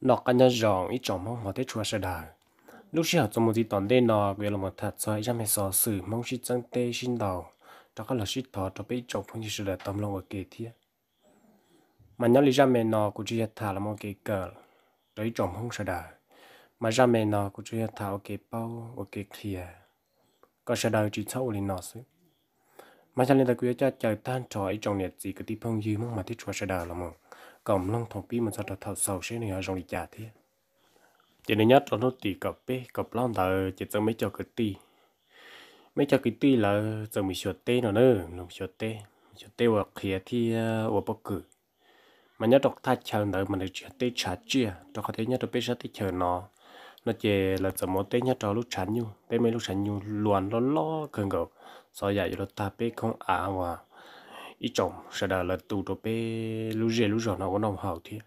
nó cả nhà rộng ít chồng mong họ tết chùa sẽ đà lúc xưa trong một gì toàn đây nó về là một thật soi ra mẹ sò sử mong chỉ chân tê sinh đầu cho các là xịt thọ cho biết trọng không chỉ sự đời tâm lòng của kỳ thiết mà nhớ lý ra mẹ nó của chị thả là một cái cờ đấy chồng không sẽ đà mà ra mẹ nó cũng chị thả ở cái bao ở cái kia có sẽ đời chỉ sau lên nó xứ mà chẳng nên ta cứ cha chờ tan trò ít trọng nhiệt gì cái tí phong dư mong mà thích chùa sẽ đà là một cầm lăng thòng pi mà sao ta thật sầu sẽ này ở trong đi trả thế cho nên nhất là nó tì cặp bé cặp lăng thờ chỉ cho mấy cho cái tì mấy cho cái tì là cho mình chuột tê nó nữa nó chuột tê chuột tê hoặc khía thì hoặc ờ, bất cử. mà nhất độc thắt chờ nữa mà được chuột tê trả chia cho có thể nhất được biết rất thì chờ nó nó chỉ là cho mỗi tê nhất đó lúc chán nhu tê mấy lúc chán nhu luồn nó lo cần gầu sau giờ nó ta biết không à hòa ít trồng sẽ đã là tụ cho bé lú rẻ lú rọ nó có nồng hậu thì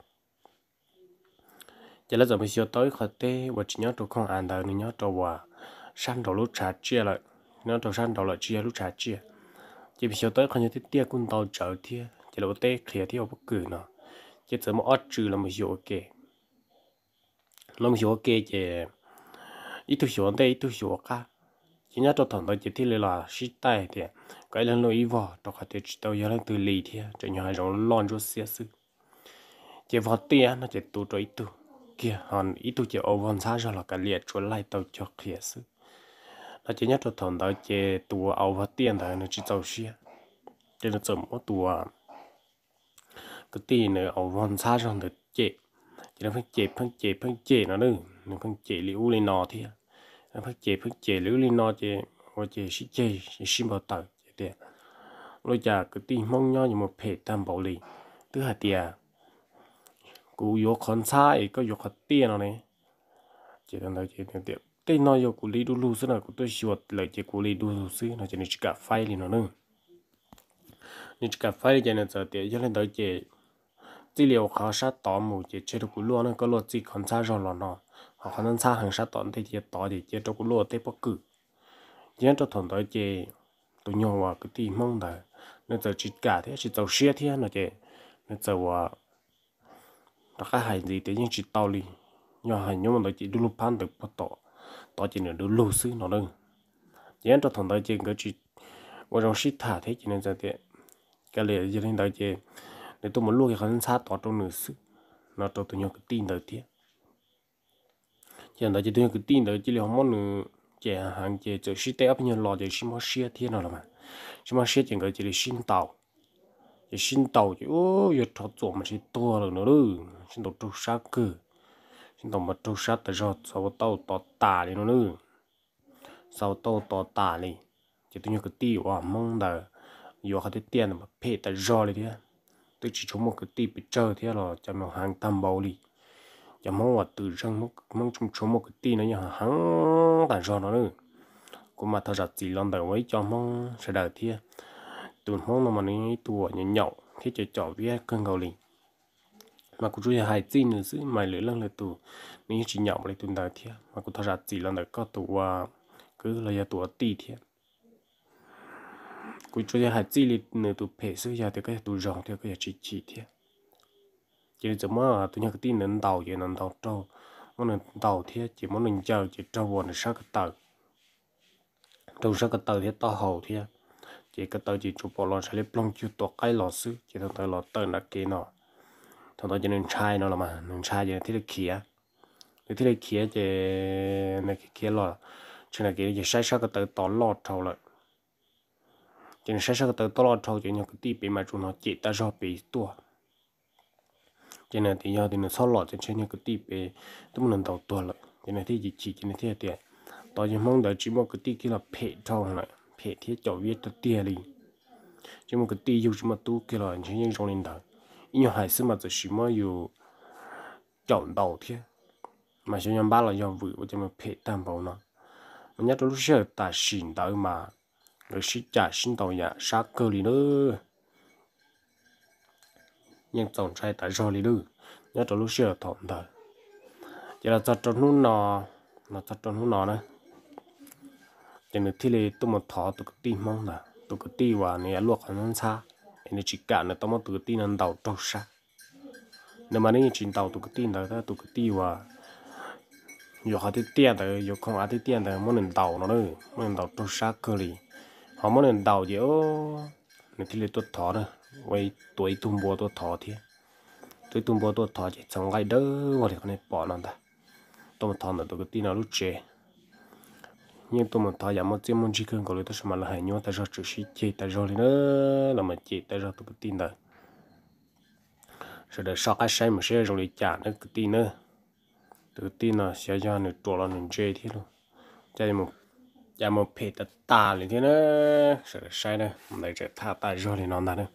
giờ là giờ mình sẽ tới khỏi tê và chỉ nhớ tôi không ăn đời nhớ tôi và săn đầu lúc trà chia lại nhớ tôi săn đầu lại chia lúc trà chia chỉ mình sẽ tới khỏi những cái tia cũng tàu chở thia giờ là tê khía thia bất cứ nó chỉ tới mà ót trừ là mình sửa ok là mình hiểu ok chỉ ít tôi sửa tê ít tôi sửa cả chỉ nhớ cho thằng đó chỉ thiết là xí tay thì cái lần lỗi vợ đó có thể chỉ tao nhớ lần từ lì thì chỉ nhớ rằng lon cho xe sư chỉ vợ tiền nó chỉ tu cho ít tu kia hòn ít tu chỉ ô vòng xa rồi là cái liệt cho lại tàu cho kia sư nó chỉ nhớ cho thằng đó chỉ tu ô vợ tiền thôi nó chỉ tao xí chỉ nó chấm một tu à cái tiền này ô vòng xa rồi được chế chỉ nó phải chế phải chế phải chế nó nữa nó phải chế liu lên nọ thì à phát chế phát chế lưỡi lên nó chế hoặc chế sĩ chế sĩ xin bảo tờ chế tiền lúc giờ cứ tin mong nhau như một phê tam bảo lì thứ hai tiền cú vô con ấy có vô con tiền rồi này chế thằng đó chế tiền tiền tên nó vô cú lì đu lù xí nào cú tôi chuột lại chế cú lì đu lù xí nó chế nó chỉ cả phai lì nó nữa nó chỉ cả phai lì chế nó giờ tiền cho nên đó chế dữ liệu khảo sát tóm mù chế chế được cú luôn nó có lọt gì con sai rồi nó họ khả năng xa hàng sát tổn thì chỉ tỏ thì chỉ trong cái lô tế bất cứ chỉ cho thằng đó chỉ tụi nhau và cái gì mong đợi nên giờ chỉ cả thế chỉ tàu xe thế nó chỉ nên giờ và nó cái hành gì thế nhưng chỉ tàu đi nhỏ hành nhưng mà nó chỉ đưa lúc pan được bắt tỏ tỏ chỉ là đưa lô xứ nó đừng chỉ cho thằng đó chỉ cái chỉ và trong xí thả thế chỉ nên giờ thế cái này chỉ nên đó chỉ nên tôi muốn luôn cái khả năng xa tỏ trong nửa xứ nó cho tụi nhau cái tin đầu tiên hiện tại chỉ thấy cái tin đó chỉ là món nữa chè hàng chè chợ xí tép như lò chè xí mò xí thiên nào mà xí mò xí chẳng cái chỉ là xin tàu chỉ xin tàu chỉ ô giờ thọ chỗ mà chỉ to rồi nó nữa xin tàu trâu sát cơ xin tàu mà trâu sát tại sao sao tàu tàu tà đi nó nữa sao tàu tàu tà đi chỉ tôi cái tiêu à mong đờ giờ họ thấy tiền mà phê tại do đi thế tôi chỉ cho một cái tiêu bị chơi thế là cho mình hàng tam bảo đi giờ mong hoạt từ răng mốc mong chung chung một cái tí nó nhà hắn tại do nó nữa cũng mà thật ra chỉ làm đầu ấy cho mong sẽ đợi thia tụi mong nó mà nó tụi nhỏ nhậu thế chơi trò với cơn cầu lì, mà cũng chơi hai tin nữa chứ mày lưỡi lần lượt tụ nếu chỉ nhậu lại tụi đợi thia mà cũng thật ra chỉ làm đầu có tụi cứ là giờ tụi tí thia cũng chơi hai tin nữa tụi phải sử giờ thì cái tụi rong thì cái chỉ chỉ thia chỉ là má, tụi nhau cái tin nền tàu vậy nền tàu trâu mà nền tàu thế chỉ muốn nền chờ chỉ trâu buồn sát cái tàu trâu sát cái tàu thế to hầu thế chỉ cái tàu chỉ chụp bỏ sẽ lấy plong chụp to cái lò sứ chỉ thằng tàu lò tờ là kia nọ thằng tàu chỉ nền chai nó là mà nền chai vậy thế là kia thế là kia chỉ này cái kia lò chỉ là kia chỉ sai sát cái tàu to lò trâu rồi, chỉ là sai sát cái tàu to lò trâu chỉ nhau cái tí bị mà chúng nó chỉ ta cho bị tua cho nên thì do thì nó sau lọ cho trên những cái tip về tôi muốn đầu tuần lại cho nên thì chỉ chỉ cho nên thế tiền tôi chỉ mong đợi chỉ mong cái tip kia là phê trong này, phê thì cho viết cho tiền đi chỉ mong cái tip yêu chỉ mà tu kia là chỉ những trong linh đạo nhưng hay sự mà chỉ chỉ mà có, chọn đầu thế mà chỉ nhận ba là do vừa cho mình phê đảm bảo nó mình nhớ lúc xưa ta xin tới mà rồi xin trả xin tàu nhà sát cơ đi nữa nhưng tổng trai tại rồi đi được nhớ trong lúc xưa tổng thờ chỉ là chặt trong lúc nọ nó chặt trong lúc nọ nữa giờ nữa thì là tôi một thọ tôi có mong là tôi có ti và này luộc ở nó xa nên chỉ cả nữa tôi một tôi có ti đầu trâu xa nếu mà nên chỉ đầu tôi có ti là tôi có ti và dù họ thì tiền thì dù không ai thì tiền thì muốn lần đầu nó nữa muốn lần đầu trâu xa cơ đi họ muốn lần đầu dễ nên thì là tôi thọ nữa vậy tuổi tung bò tôi thọ thì tuổi tung bò tôi thọ chỉ chẳng ai đỡ mà thì con này bỏ nó ta tôi mà thọ là tôi cái tin nào lúc trẻ nhưng tôi mà thọ giảm một tiếng môn chỉ cần có lấy tôi xem mà là hai nhau ta ra chữ sĩ chơi ta rồi nữa là mà chơi ta ra tôi cái tin đó rồi để sau cái sai mà sẽ rồi lấy trả nữa cái tin nữa tôi tin là sẽ cho nó trộn là nó chơi thế luôn chơi một ya mo pe ta ta le ne sa sa ne mai ta ta jo le non da ne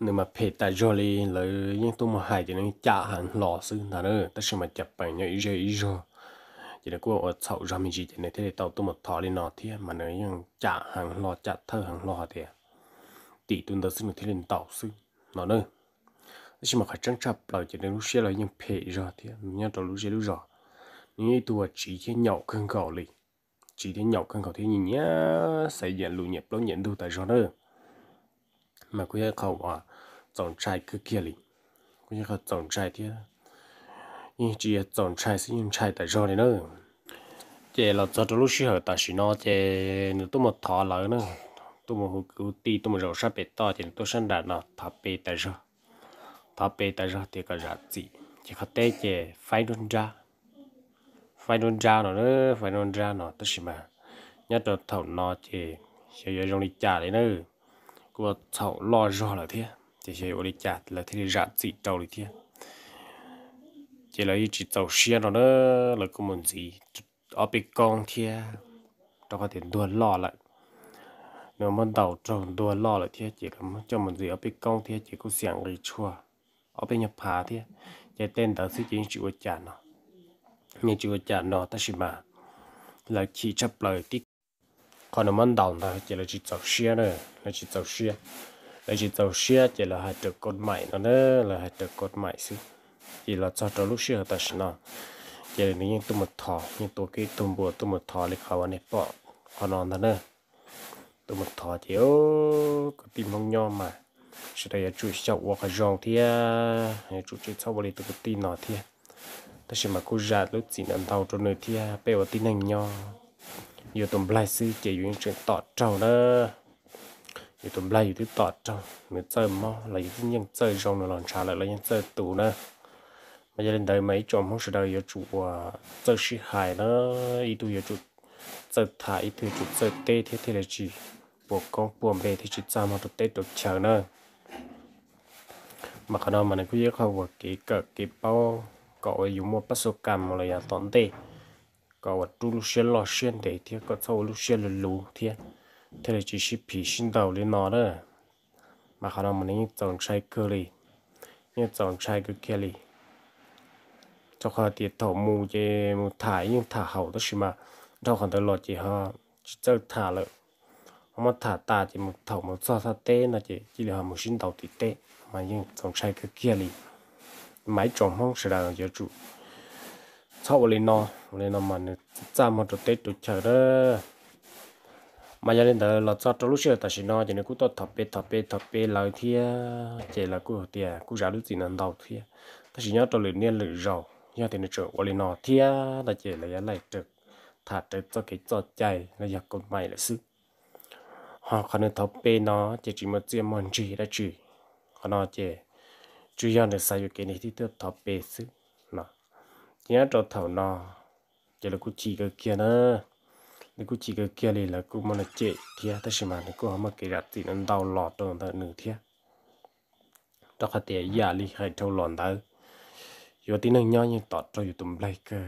nếu mà phải ta cho đi là những tôi mà hại thì nó chả hẳn lò sư nào nó ta sẽ mà chập bằng nhau ý rồi ý rồi chỉ là cô ở sau ra mình chỉ thế này thế thì tao tôi mà thò lên nó thế mà nó những chả hẳn lò chả thơ hẳn lò thì tỷ tuần tới xin thế lên tàu sư nó nữa chỉ mà phải trang trập lại chỉ đến lúc xưa là những phê rồi thì nhớ trong lúc xưa lúc rồi những tôi chỉ thấy nhậu cơn cầu liền chỉ thấy nhậu cơn cầu thì nhìn nhá xây dựng lụy nhập lối nhận đâu tại rồi nữa mà cứ khẩu à 总摘个给哩，我一个总摘的，因只要总摘是因摘的少的呢。这老早的路时候，但是呢，这你都没他了呢，都没狗地，都没肉啥别打的，都生蛋了，他别的热，他别的热这个热子，这个带这反正渣，反正渣了呢，反正渣了，但是嘛，nhất là thầu nó thì sẽ dùng đi trả đấy nữa, của thầu lo rõ là thế thì sẽ ở đi chặt là thế thì rạn gì tàu đi thiên chỉ là chỉ tàu xe nó đó là có một gì ở bên con thia nó có thể đua lò lại nếu mà tàu trồng đua lò lại thia chỉ là một gì ở bên con thia chỉ có xiang người chua ở bên nhập phá thia chỉ tên tàu sẽ chỉ chịu trả nó nhưng chịu trả nó ta chỉ mà là chỉ chấp lời tí còn nó mà tàu là chỉ là chỉ tàu xe nữa là chỉ tàu xe bây chỉ tàu xe chỉ là hạt được cột mày nó đó là hạt được cột mày chứ chỉ là cho cho lúc xe ta xin nó chỉ là những tụm một thò những tổ kia tụm bùa tụm một thò lịch khảo này bỏ còn nó nữa tụm một thò thì ô cái tim không nhau mà à, sẽ đây chú chậu hoặc là giòn thì chú chú sau bồi tụm tin nó thì ta sẽ mà cô già lúc chỉ nằm thâu cho nơi thì à, bèo giờ tin anh nhau nhiều tụm lại xí chỉ những chuyện tọt trâu nữa thì tụm lại thì tọt mới chơi mò là thì nhân chơi rong nó lòn trà lại là nhân chơi tù nữa bây giờ lên đời mấy chồng không sợ đời chủ à, chơi sĩ hài nó ít tu chủ chơi thải ít chủ chơi tê thế thế là gì buộc con buồn bề thì chỉ sao mà tụt tê tụt chờ nữa mà cái đó mà nó cứ yêu cầu cái cỡ cái bao cậu dùng một bát số cầm là tốn tê cậu trung xuyên lo xuyên để thiết có sâu lúc xuyên lù lù thiết thế là chỉ ship phí xin đầu lên nó đó mà khả năng mình những dòng trái cơ đi những dòng trái cơ kia đi cho họ thì thổ mù chế mù thải nhưng thả hậu đó xí mà đâu còn tới lọt gì họ chỉ chơi thả lợi không mà thả ta chỉ một thổ một so sa tê là chỉ chỉ là một xin đầu thì tê mà những dòng trái cơ kia đi máy trồng không sẽ là giờ chủ sau lên nó lên nó mà nó ra một cái tết được chờ đó mà gia đình đó là cho lúc xưa ta chỉ nói cho nên cứ tôi thập bê thập bê thập bê lại thì chỉ là cứ tiền cũng giá lúc gì nằm đầu thì ta chỉ nhớ tôi lười niên lười rầu nhớ thì nó trở qua lên nó thì ta chỉ là lại trực thả trực cho cái cho chạy là giặc con mày là sư họ còn nên thập bê nó chỉ chỉ một chuyện mòn chỉ là chỉ họ nó chỉ chú yếu là sao cái này thì tôi thập bê sư nó nhớ trâu thầu nó chỉ là cứ chỉ cái kia nữa nếu cứ chỉ cái kia này là cứ muốn là chạy thia ta xem mà nếu không mà cái đặt thì nó đau lọt rồi ta nửa thia đó là tiền giả li hay thâu lòn ta giờ tí năng nhau như tọt trâu, giờ tụm lại cơ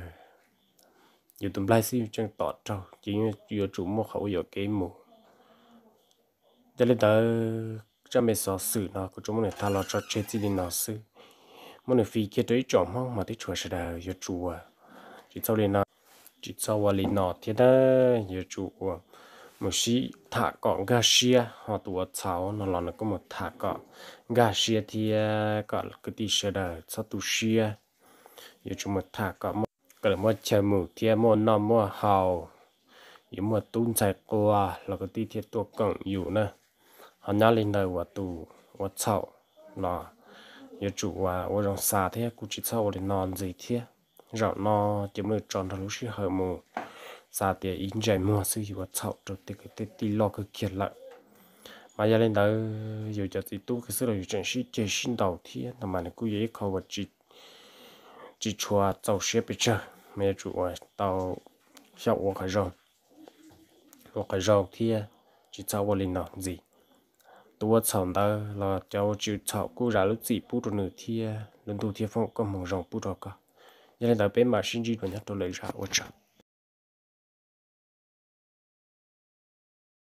giờ tụm lại xíu chẳng tọt trâu chỉ giờ chủ mua khẩu giờ cái mù đây là ta cho mình xóa xử nó của chúng mình ta lo cho chết gì nó xử mình phi kia tới chọn mong mà tới chùa sẽ đào, giờ chùa à. chỉ sau này nó chỉ sau vào lì nọ thế đó giờ chủ một xí thả cọ gà xia họ tụ cháu nó là nó có một thả cọ gà xia thì cọ cái tí xia đó sau tụ xia giờ chủ một thả cọ một cái một chơi mù thì một à, nọ một hào giờ một tuôn chạy qua là cái tí thì tụ cẳng อยู่ nè họ nhá lên đời và tụ và cháu nó giờ chủ và và rong xa thế à, cũng chỉ sau lì nọ gì thế rõ nó chỉ mới chọn ra lúc xí hở mù xa tiền in chạy mua sử dụng và chậu cho tiền cái tiền tì lo cái kiệt lại mà gia lên đó dù cho thì tu cái sự là dù sĩ chế sinh đầu thì là mà này cứ dễ khâu vật chỉ chỉ chua tàu xe bị chờ mẹ chủ ở tàu hiệu của cái rồi của cái rồi thì chỉ tàu vào linh nào gì tôi chọn đó là cháu chịu chậu cô giáo lúc gì bút rồi nữa thì lần đầu tiên phong có mong rằng bút rồi cả 你来到白马新区，人家都来啥？我吃。